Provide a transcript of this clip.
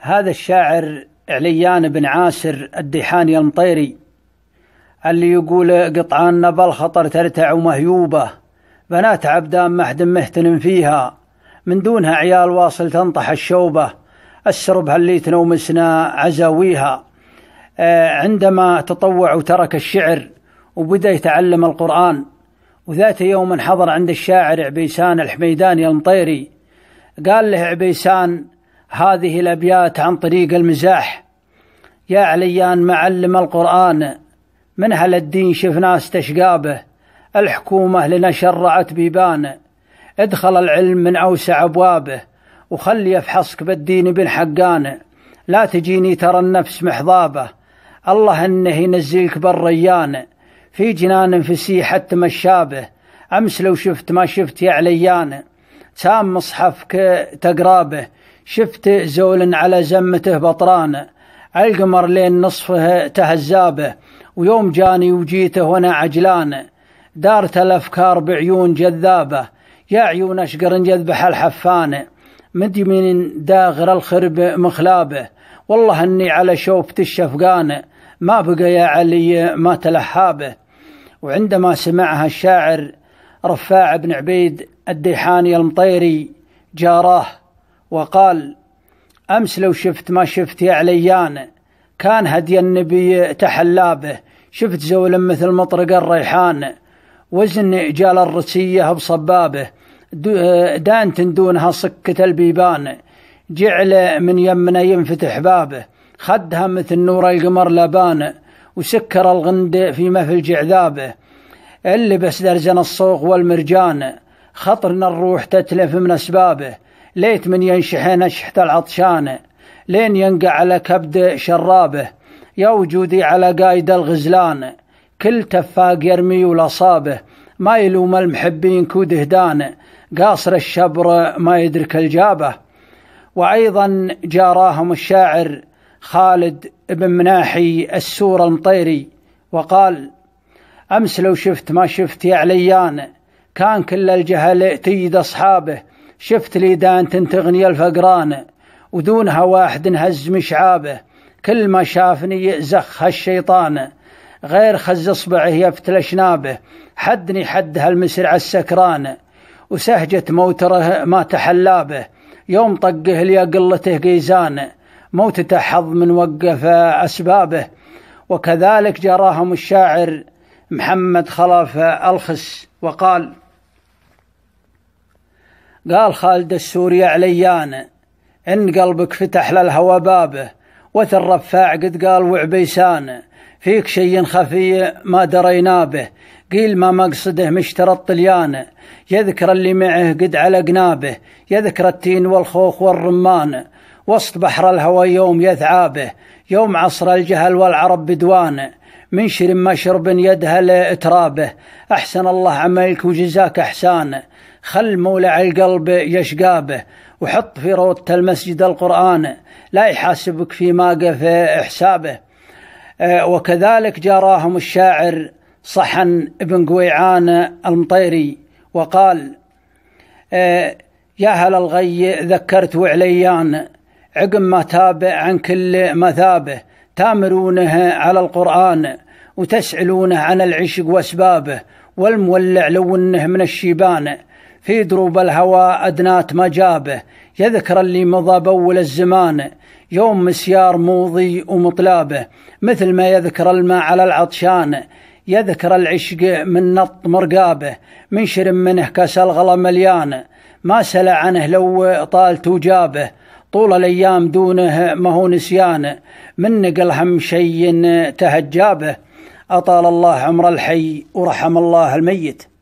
هذا الشاعر عليان بن عاسر الديحاني المطيري اللي يقول قطعان نبل خطر ترتع ومهيوبة بنات عبدان محد مهتن فيها من دونها عيال واصل تنطح الشوبة السرب اللي تنومسنا عزاويها آه، عندما تطوع وترك الشعر وبدأ يتعلم القرآن وذات يوم حضر عند الشاعر عبيسان الحميداني المطيري قال له عبيسان هذه الأبيات عن طريق المزاح يا عليان معلم القرآن من هل الدين شف ناس تشقابه الحكومة لنا شرعت بيبان ادخل العلم من أوسع أبوابه وخلي يفحصك بالدين بن حقان لا تجيني ترى النفس محضابة الله إنه ينزلك بالريان في جنان حتى مشابه أمس لو شفت ما شفت يا عليان سام مصحفك تقرابه شفت زول على زمته بطران القمر لين نصفه تهزابه ويوم جاني وجيته وانا عجلان دارت الافكار بعيون جذابه يا عيون اشقر يذبح الحفان مدي من داغر الخرب مخلابه والله اني على شوفت الشفقان ما بقى يا علي ما تلحابه وعندما سمعها الشاعر رفاع بن عبيد الديحاني المطيري جاراه وقال أمس لو شفت ما شفت يا عليان كان هدي النبي تحلابه به شفت زول مثل مطرق الريحان وزن جال الرسية بصبابه دانت دونها صكة البيبان جعل من يمنا ينفتح بابه خدها مثل نور القمر لبان وسكر الغند في مثل جعذابه اللي بس درزن الصوغ والمرجان خطرنا الروح تتلف من أسبابه ليت من ينشحن شحت العطشان لين ينقع على كبد شرابه يا وجودي على قايد الغزلان كل تفاق يرمي ولصابه ما يلوم المحبين كود هدان قاصر الشبر ما يدرك الجابه وايضا جاراهم الشاعر خالد بن مناحي السور المطيري وقال امس لو شفت ما شفت يا عليان كان كل الجهل تيد اصحابه شفت لي دان تغني الفقران ودونها واحد نهز مشعابه كل ما شافني يأزخ هالشيطان غير خز اصبعه يفتل شنابه حدني حد هالمسرع السكران وسهجة موتره ما تحلابه به يوم طقه لي قلته قيزان موتته حظ من وقف أسبابه وكذلك جراهم الشاعر محمد خلف الخس وقال قال خالد السوري عليان إن قلبك فتح للهوى بابه وث الرفاع قد قال وعبيسان فيك شي خفي ما درينا به قيل ما مقصده مشترى الطليان يذكر اللي معه قد على قنابه يذكر التين والخوخ والرمان وسط بحر الهوى يوم يثعابه يوم عصر الجهل والعرب بدوان من شرب ما شرب يدها لإترابه أحسن الله عملك وجزاك أحسان خل مولع القلب يشقابه وحط في روضة المسجد القرآن لا يحاسبك في ماقف حسابه آه، وكذلك جاراهم الشاعر صحن ابن قويعان المطيري وقال آه، يا هل الغي ذكرت وعليان عقب ما تاب عن كل مثابه تامرونه على القرآن وتسألونه عن العشق وأسبابه والمولع لو انه من الشيبان في دروب الهوى أدنات مجابه يذكر اللي مضى بول الزمان يوم مسيار موضي ومطلابه مثل ما يذكر الماء على العطشان يذكر العشق من نط مرقابه من شرم منه كاس الغلا مليان ما سلى عنه لو طال توجابه طول الأيام دونه ما هو نسيان من نقل هم شي تهجابه أطال الله عمر الحي ورحم الله الميت